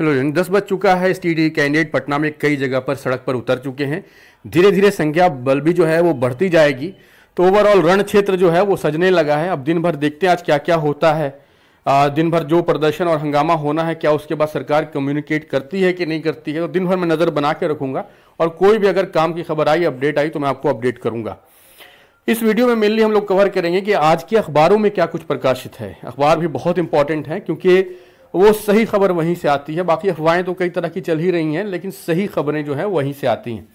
hello जन दस बज चुका है टी कैंडिडेट पटना में कई जगह पर सड़क पर उतर चुके हैं धीरे धीरे संख्या बल भी जो है वो बढ़ती जाएगी तो ओवरऑल रण क्षेत्र जो है वो सजने लगा है अब दिन भर देखते हैं आज क्या क्या होता है आ, दिन भर जो प्रदर्शन और हंगामा होना है क्या उसके बाद सरकार कम्युनिकेट करती है कि नहीं करती है तो दिन भर मैं नज़र बना के रखूँगा और कोई भी अगर काम की खबर आई अपडेट आई तो मैं आपको अपडेट करूँगा इस वीडियो में मेनली हम लोग कवर करेंगे कि आज के अखबारों में क्या कुछ प्रकाशित है अखबार भी बहुत इंपॉर्टेंट है क्योंकि वो सही खबर वहीं से आती है बाकी अफवाहें तो कई तरह की चल ही रही हैं लेकिन सही खबरें जो हैं वहीं से आती हैं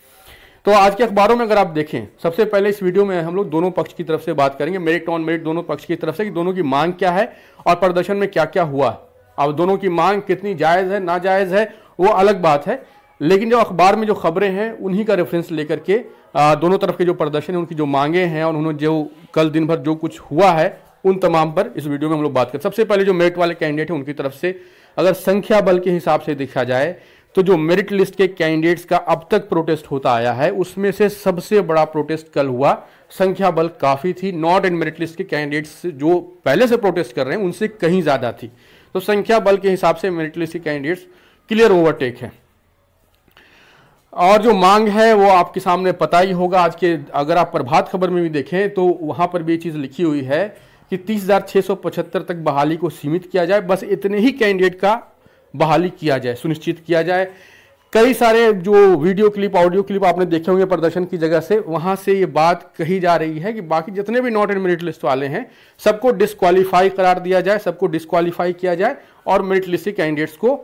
तो आज के अखबारों में अगर आप देखें सबसे पहले इस वीडियो में हम लोग दोनों पक्ष की तरफ से बात करेंगे मेरिट नॉन मेरिट दोनों पक्ष की तरफ से कि दोनों की मांग क्या है और प्रदर्शन में क्या क्या हुआ अब दोनों की मांग कितनी जायज़ है नाजायज़ है वो अलग बात है लेकिन जो अखबार में जो खबरें हैं उन्हीं का रेफरेंस लेकर के दोनों तरफ के जो प्रदर्शन है उनकी जो मांगे हैं और उन्होंने जो कल दिन भर जो कुछ हुआ है उन तमाम पर इस वीडियो में हम लोग बात करें सबसे पहले जो मेरिट वाले कैंडिडेट हैं उनकी तरफ से अगर संख्या बल के हिसाब से देखा जाए तो जो मेरिट लिस्ट के कैंडिडेट्स का अब तक प्रोटेस्ट होता आया है उसमें से सबसे बड़ा प्रोटेस्ट कल हुआ संख्या बल काफ़ी थी नॉट इन मेरिट लिस्ट के कैंडिडेट्स जो पहले से प्रोटेस्ट कर रहे हैं उनसे कहीं ज़्यादा थी तो संख्या बल के हिसाब से मेरिट लिस्ट के कैंडिडेट्स क्लियर ओवरटेक है और जो मांग है वो आपके सामने पता ही होगा आज के अगर आप प्रभात खबर में भी देखें तो वहां पर भी ये चीज़ लिखी हुई है कि तीस तक बहाली को सीमित किया जाए बस इतने ही कैंडिडेट का बहाली किया जाए सुनिश्चित किया जाए कई सारे जो वीडियो क्लिप ऑडियो क्लिप आपने देखे होंगे प्रदर्शन की जगह से वहां से ये बात कही जा रही है कि बाकी जितने भी नॉट एंड मेरिट लिस्ट वाले हैं सबको डिस्कालीफाई करार दिया जाए सबको डिस्कालीफाई किया जाए और मेरिट लिस्ट के कैंडिडेट्स को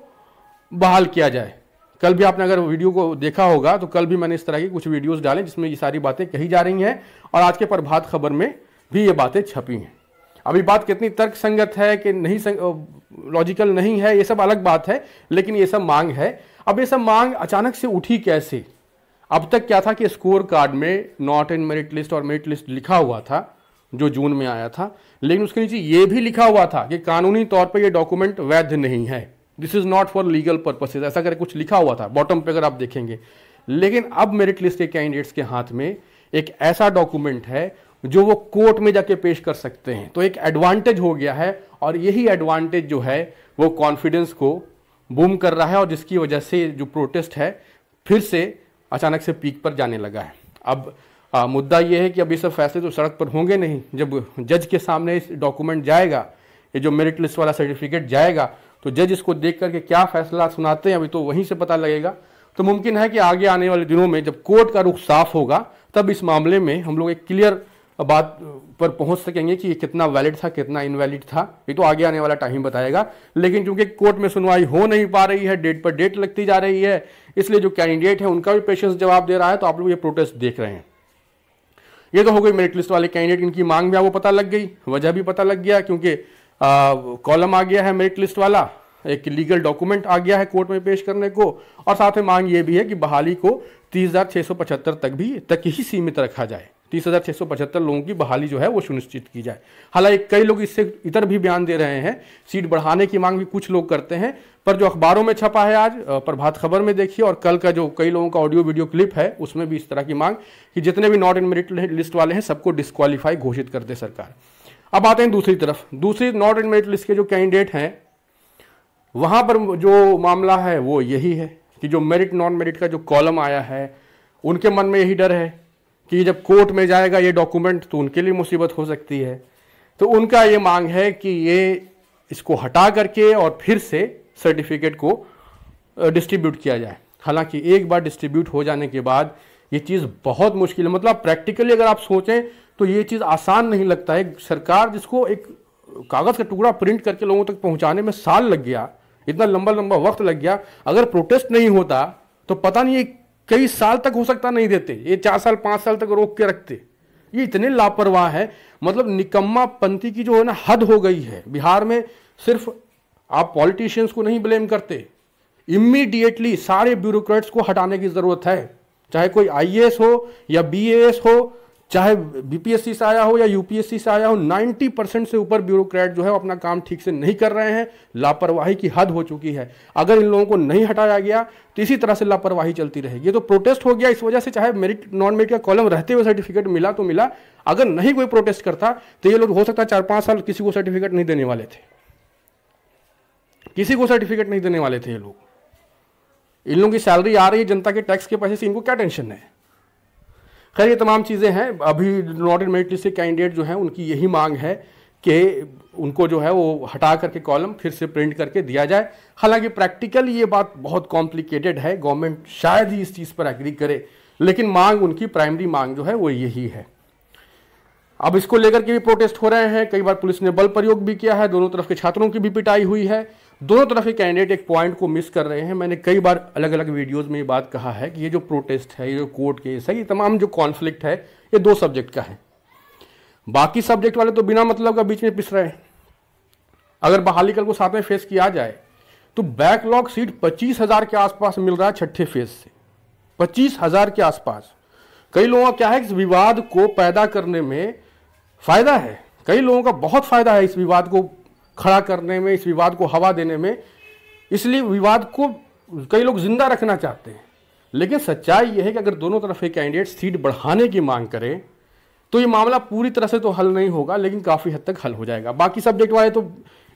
बहाल किया जाए कल भी आपने अगर वीडियो को देखा होगा तो कल भी मैंने इस तरह की कुछ वीडियोज़ डाले जिसमें ये सारी बातें कही जा रही हैं और आज के प्रभात खबर में भी ये बातें छपी हैं अभी बात कितनी तर्क संगत है कि नहीं संग, लॉजिकल नहीं है ये सब अलग बात है लेकिन ये सब मांग है अब ये सब मांग अचानक से उठी कैसे अब तक क्या था कि स्कोर कार्ड में नॉट इन मेरिट लिस्ट और मेरिट लिस्ट लिखा हुआ था जो जून में आया था लेकिन उसके नीचे ये भी लिखा हुआ था कि कानूनी तौर पर यह डॉक्यूमेंट वैध नहीं है this is not for legal purposes ऐसा करके कुछ लिखा हुआ था बॉटम पे अगर आप देखेंगे लेकिन अब मेरिट लिस्ट के कैंडिडेट्स के हाथ में एक ऐसा डॉक्यूमेंट है जो वो कोर्ट में जाके पेश कर सकते हैं तो एक एडवांटेज हो गया है और यही एडवांटेज जो है वो कॉन्फिडेंस को बूम कर रहा है और जिसकी वजह से जो प्रोटेस्ट है फिर से अचानक से पीक पर जाने लगा है अब आ, मुद्दा ये है कि अभी सब फैसले तो सड़क पर होंगे नहीं जब जज के सामने इस डॉक्यूमेंट जाएगा ये जो मेरिट लिस्ट वाला सर्टिफिकेट जाएगा तो जज इसको देख करके क्या फैसला सुनाते हैं अभी तो वहीं से पता लगेगा तो मुमकिन है कि आगे आने वाले दिनों में जब कोर्ट का रुख साफ होगा तब इस मामले में हम लोग एक क्लियर बात पर पहुंच सकेंगे कि ये कितना वैलिड था कितना इनवैलिड था ये तो आगे आने वाला टाइम बताएगा लेकिन क्योंकि कोर्ट में सुनवाई हो नहीं पा रही है डेट पर डेट लगती जा रही है इसलिए जो कैंडिडेट है उनका भी पेशेंस जवाब दे रहा है तो आप लोग ये प्रोटेस्ट देख रहे हैं ये तो हो गई मेरिट लिस्ट वाले कैंडिडेट इनकी मांग भी आपको पता लग गई वजह भी पता लग गया क्योंकि कॉलम आ गया है मेरिट लिस्ट वाला एक लीगल डॉक्यूमेंट आ गया है कोर्ट में पेश करने को और साथ में मांग ये भी है कि बहाली को तीस तक भी तक ही सीमित रखा जाए तीस हज़ार छह सौ पचहत्तर लोगों की बहाली जो है वो सुनिश्चित की जाए हालांकि कई लोग इससे इतर भी बयान दे रहे हैं सीट बढ़ाने की मांग भी कुछ लोग करते हैं पर जो अखबारों में छपा है आज प्रभात खबर में देखिए और कल का जो कई लोगों का ऑडियो वीडियो क्लिप है उसमें भी इस तरह की मांग कि जितने भी नॉट इन मेरिट लिस्ट वाले हैं सबको डिस्कालीफाई घोषित कर दे सरकार अब आते हैं दूसरी तरफ दूसरी नॉट इन मेरिट लिस्ट के जो कैंडिडेट हैं वहां पर जो मामला है वो यही है कि जो मेरिट नॉन मेरिट का जो कॉलम आया है उनके मन में यही डर है कि जब कोर्ट में जाएगा ये डॉक्यूमेंट तो उनके लिए मुसीबत हो सकती है तो उनका ये मांग है कि ये इसको हटा करके और फिर से सर्टिफिकेट को डिस्ट्रीब्यूट किया जाए हालांकि एक बार डिस्ट्रीब्यूट हो जाने के बाद ये चीज़ बहुत मुश्किल है मतलब प्रैक्टिकली अगर आप सोचें तो ये चीज़ आसान नहीं लगता है सरकार जिसको एक कागज़ का टुकड़ा प्रिंट करके लोगों तक पहुंचाने में साल लग गया इतना लंबा लंबा वक्त लग गया अगर प्रोटेस्ट नहीं होता तो पता नहीं कई साल तक हो सकता नहीं देते ये चार साल पांच साल तक रोक के रखते ये इतने लापरवाह है मतलब निकम्मा पंथी की जो है ना हद हो गई है बिहार में सिर्फ आप पॉलिटिशियंस को नहीं ब्लेम करते इमीडिएटली सारे ब्यूरोक्रेट्स को हटाने की ज़रूरत है चाहे कोई आईएएस हो या बीएएस हो चाहे बीपीएससी से आया हो या यूपीएससी से आया हो 90 परसेंट से ऊपर ब्यूरोक्रेट जो है अपना काम ठीक से नहीं कर रहे हैं लापरवाही की हद हो चुकी है अगर इन लोगों को नहीं हटाया गया तो इसी तरह से लापरवाही चलती रहेगी ये तो प्रोटेस्ट हो गया इस वजह से चाहे मेरिट नॉन मेरिट का कॉलम रहते हुए सर्टिफिकेट मिला तो मिला अगर नहीं कोई प्रोटेस्ट करता तो ये लोग हो सकता चार पाँच साल किसी को सर्टिफिकेट नहीं देने वाले थे किसी को सर्टिफिकेट नहीं देने वाले थे ये लोग इन लोगों की सैलरी आ रही है जनता के टैक्स के पैसे से इनको क्या टेंशन है खैर ये तमाम चीज़ें हैं अभी नॉट इन मेरिट लिस्ट के कैंडिडेट जो हैं उनकी यही मांग है कि उनको जो है वो हटा करके कॉलम फिर से प्रिंट करके दिया जाए हालांकि प्रैक्टिकल ये बात बहुत कॉम्प्लिकेटेड है गवर्नमेंट शायद ही इस चीज़ पर एग्री करे लेकिन मांग उनकी प्राइमरी मांग जो है वो यही है अब इसको लेकर के भी प्रोटेस्ट हो रहे हैं कई बार पुलिस ने बल प्रयोग भी किया है दोनों तरफ के छात्रों की भी पिटाई हुई है दोनों तरफ के कैंडिडेट एक पॉइंट को मिस कर रहे हैं मैंने कई बार अलग अलग वीडियोस में ये बात कहा है कि ये जो प्रोटेस्ट है ये जो कोर्ट केस है ये तमाम जो कॉन्फ्लिक्ट है ये दो सब्जेक्ट का है बाकी सब्जेक्ट वाले तो बिना मतलब का बीच में पिस रहे हैं अगर बहाली कल को साथ में फेस किया जाए तो बैकलॉग सीट पच्चीस हज़ार के आसपास मिल रहा है छठे फेज से पच्चीस हज़ार के आसपास कई लोगों का क्या है इस विवाद को पैदा करने में फ़ायदा है कई लोगों का बहुत फ़ायदा है इस विवाद को खड़ा करने में इस विवाद को हवा देने में इसलिए विवाद को कई लोग जिंदा रखना चाहते हैं लेकिन सच्चाई यह है कि अगर दोनों तरफ एक कैंडिडेट सीट बढ़ाने की मांग करें तो ये मामला पूरी तरह से तो हल नहीं होगा लेकिन काफ़ी हद तक हल हो जाएगा बाकी सब्जेक्ट वाले तो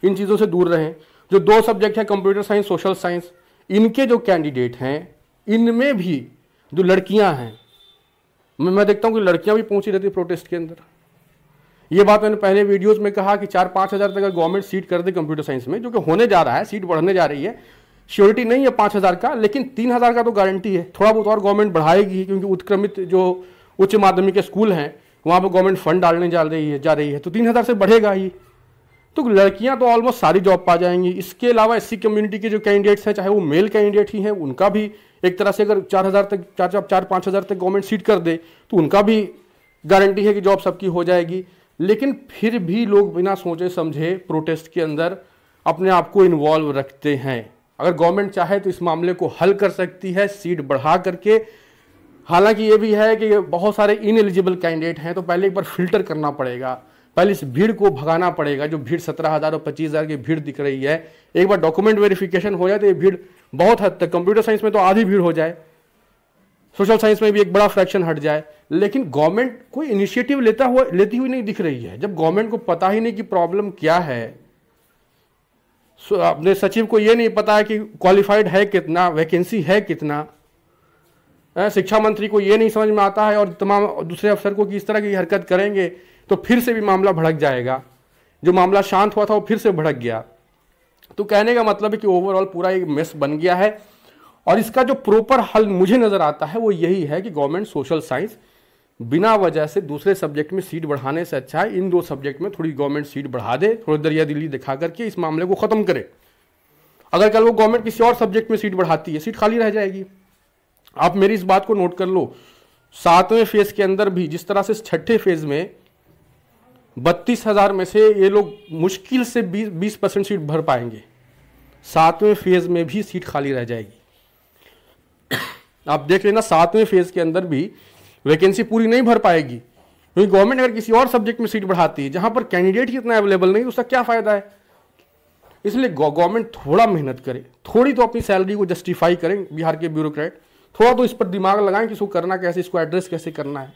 इन चीज़ों से दूर रहें जो दो सब्जेक्ट हैं कंप्यूटर साइंस सोशल साइंस इनके जो कैंडिडेट हैं इनमें भी जो लड़कियां हैं मैं देखता हूँ कि लड़कियां भी पहुंची रहती प्रोटेस्ट के अंदर ये बात मैंने पहले वीडियोस में कहा कि चार पाँच हज़ार तक अगर गवर्नमेंट सीट कर दे कंप्यूटर साइंस में जो कि होने जा रहा है सीट बढ़ने जा रही है श्योरिटी नहीं है पाँच हज़ार का लेकिन तीन हज़ार का तो गारंटी है थोड़ा बहुत और गवर्नमेंट बढ़ाएगी क्योंकि उत्क्रमित जो उच्च माध्यमिक स्कूल हैं वहाँ पर गवर्नमेंट फंड डालने जा रही है जा रही है तो तीन हज़ार से बढ़ेगा ही तो लड़कियाँ तो ऑलमोस्ट सारी जॉब पा जाएंगी इसके अलावा एस कम्युनिटी के जो कैंडिडेट्स हैं चाहे वो मेल कैंडिडेट ही हैं उनका भी एक तरह से अगर चार हज़ार तक चार चार चार पाँच हज़ार तक गवर्नमेंट सीट कर दे तो उनका भी गारंटी है कि जॉब सबकी हो जाएगी लेकिन फिर भी लोग बिना सोचे समझे प्रोटेस्ट के अंदर अपने आप को इन्वॉल्व रखते हैं अगर गवर्नमेंट चाहे तो इस मामले को हल कर सकती है सीट बढ़ा करके हालांकि ये भी है कि बहुत सारे इन एलिजिबल कैंडिडेट हैं तो पहले एक बार फिल्टर करना पड़ेगा पहले इस भीड़ को भगाना पड़ेगा जो भीड़ सत्रह हज़ार और पच्चीस हज़ार की भीड़ दिख रही है एक बार डॉक्यूमेंट वेरिफिकेशन हो जाए तो ये भीड़ बहुत हद तक कंप्यूटर साइंस में तो आधी भीड़ हो जाए सोशल साइंस में भी एक बड़ा फ्रैक्शन हट जाए लेकिन गवर्नमेंट कोई इनिशिएटिव लेता हुआ लेती हुई नहीं दिख रही है जब गवर्नमेंट को पता ही नहीं कि प्रॉब्लम क्या है अपने सचिव को यह नहीं पता है कि क्वालिफाइड है कितना वैकेंसी है कितना शिक्षा मंत्री को यह नहीं समझ में आता है और तमाम दूसरे अफसर को कि इस तरह की हरकत करेंगे तो फिर से भी मामला भड़क जाएगा जो मामला शांत हुआ था वो फिर से भड़क गया तो कहने का मतलब है कि ओवरऑल पूरा एक मेस बन गया है और इसका जो प्रॉपर हल मुझे नज़र आता है वो यही है कि गवर्नमेंट सोशल साइंस बिना वजह से दूसरे सब्जेक्ट में सीट बढ़ाने से अच्छा है इन दो सब्जेक्ट में थोड़ी गवर्नमेंट सीट बढ़ा दे थोड़ी दरिया दिल्ली दिखा करके इस मामले को ख़त्म करे अगर कल वो गवर्नमेंट किसी और सब्जेक्ट में सीट बढ़ाती है सीट खाली रह जाएगी आप मेरी इस बात को नोट कर लो सातवें फेज के अंदर भी जिस तरह से छठे फेज में बत्तीस हज़ार में से ये लोग मुश्किल से बीस बीस परसेंट सीट भर पाएंगे सातवें फेज में भी सीट खाली रह जाएगी आप देख लेना सातवें फेज के अंदर भी वैकेंसी पूरी नहीं भर पाएगी क्योंकि गवर्नमेंट अगर किसी और सब्जेक्ट में सीट बढ़ाती है जहां पर कैंडिडेट ही इतना अवेलेबल नहीं उसका क्या फ़ायदा है इसलिए गवर्नमेंट थोड़ा मेहनत करे थोड़ी तो अपनी सैलरी को जस्टिफाई करें बिहार के ब्यूरोक्रेट थोड़ा तो इस पर दिमाग लगाएं कि इसको करना कैसे इसको एड्रेस कैसे करना है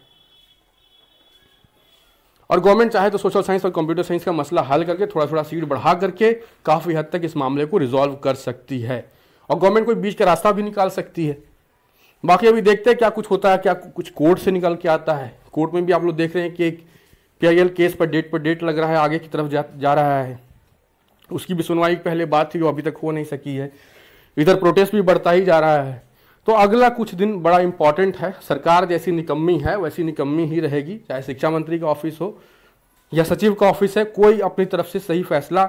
और गवर्नमेंट चाहे तो सोशल साइंस और कंप्यूटर साइंस का मसला हल करके थोड़ा थोड़ा सीट बढ़ा करके काफ़ी हद तक इस मामले को रिजॉल्व कर सकती है और गवर्नमेंट कोई बीच का रास्ता भी निकाल सकती है बाकी अभी देखते हैं क्या कुछ होता है क्या कुछ कोर्ट से निकल के आता है कोर्ट में भी आप लोग देख रहे हैं कि पी केस पर डेट पर डेट लग रहा है आगे की तरफ जा, जा रहा है उसकी भी सुनवाई पहले बात थी वो अभी तक हो नहीं सकी है इधर प्रोटेस्ट भी बढ़ता ही जा रहा है तो अगला कुछ दिन बड़ा इंपॉर्टेंट है सरकार जैसी निकम्मी है वैसी निकम्मी ही रहेगी चाहे शिक्षा मंत्री का ऑफिस हो या सचिव का ऑफिस है कोई अपनी तरफ से सही फैसला